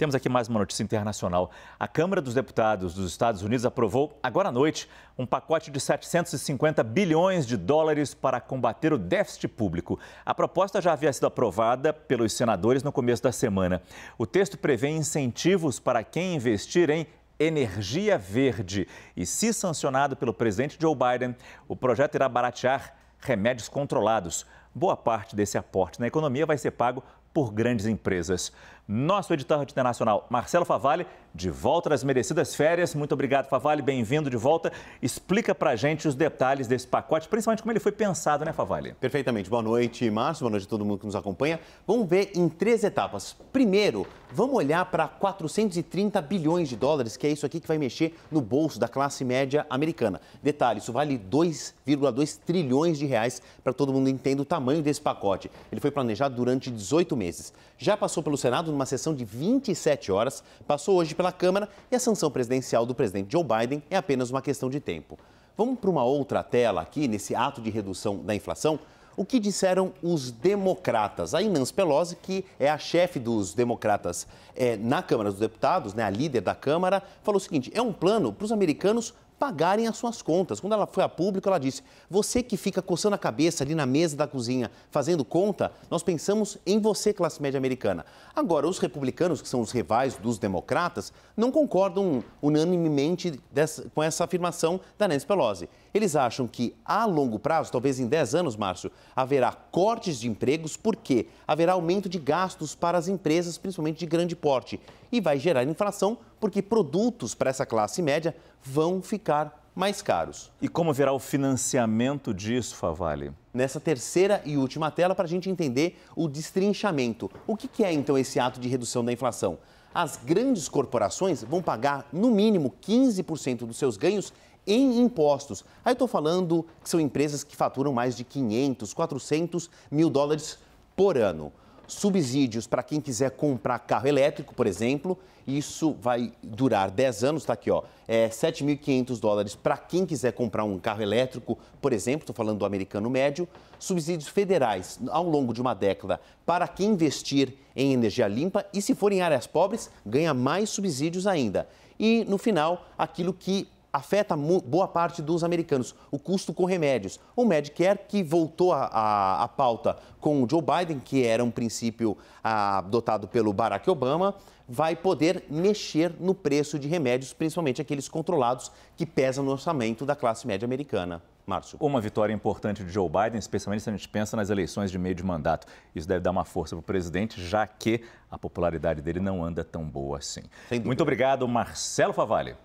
Temos aqui mais uma notícia internacional. A Câmara dos Deputados dos Estados Unidos aprovou, agora à noite, um pacote de 750 bilhões de dólares para combater o déficit público. A proposta já havia sido aprovada pelos senadores no começo da semana. O texto prevê incentivos para quem investir em energia verde. E se sancionado pelo presidente Joe Biden, o projeto irá baratear remédios controlados. Boa parte desse aporte na economia vai ser pago por grandes empresas. Nosso editor internacional, Marcelo Favale, de volta das merecidas férias. Muito obrigado, Favale, bem-vindo de volta. Explica a gente os detalhes desse pacote, principalmente como ele foi pensado, né, Favale? Perfeitamente. Boa noite, Márcio, boa noite a todo mundo que nos acompanha. Vamos ver em três etapas. Primeiro, vamos olhar para 430 bilhões de dólares, que é isso aqui que vai mexer no bolso da classe média americana. Detalhe, isso vale 2,2 trilhões de reais para todo mundo entender o tamanho desse pacote. Ele foi planejado durante 18 meses meses. Já passou pelo Senado numa sessão de 27 horas, passou hoje pela Câmara e a sanção presidencial do presidente Joe Biden é apenas uma questão de tempo. Vamos para uma outra tela aqui, nesse ato de redução da inflação. O que disseram os democratas? A Inans Pelosi, que é a chefe dos democratas é, na Câmara dos Deputados, né, a líder da Câmara, falou o seguinte: é um plano para os americanos pagarem as suas contas. Quando ela foi a público, ela disse: Você que fica coçando a cabeça ali na mesa da cozinha fazendo conta, nós pensamos em você, classe média americana. Agora, os republicanos, que são os rivais dos democratas, não concordam unanimemente dessa, com essa afirmação da Nancy Pelosi. Eles acham que a longo prazo, talvez em 10 anos, Márcio, haverá cortes de empregos porque haverá aumento de gastos para as empresas, principalmente de grande porte, e vai gerar inflação porque produtos para essa classe média vão ficar mais caros. E como virá o financiamento disso, Favale? Nessa terceira e última tela, para a gente entender o destrinchamento. O que, que é então esse ato de redução da inflação? As grandes corporações vão pagar no mínimo 15% dos seus ganhos em impostos. Aí estou falando que são empresas que faturam mais de 500, 400 mil dólares por ano. Subsídios para quem quiser comprar carro elétrico, por exemplo, isso vai durar 10 anos, está aqui, ó, é 7.500 dólares para quem quiser comprar um carro elétrico, por exemplo, estou falando do americano médio. Subsídios federais ao longo de uma década para quem investir em energia limpa e, se for em áreas pobres, ganha mais subsídios ainda. E, no final, aquilo que afeta boa parte dos americanos, o custo com remédios. O Medicare, que voltou à pauta com o Joe Biden, que era um princípio ah, adotado pelo Barack Obama, vai poder mexer no preço de remédios, principalmente aqueles controlados que pesam no orçamento da classe média americana. Márcio. Uma vitória importante de Joe Biden, especialmente se a gente pensa nas eleições de meio de mandato. Isso deve dar uma força para o presidente, já que a popularidade dele não anda tão boa assim. Muito obrigado, Marcelo Favalli.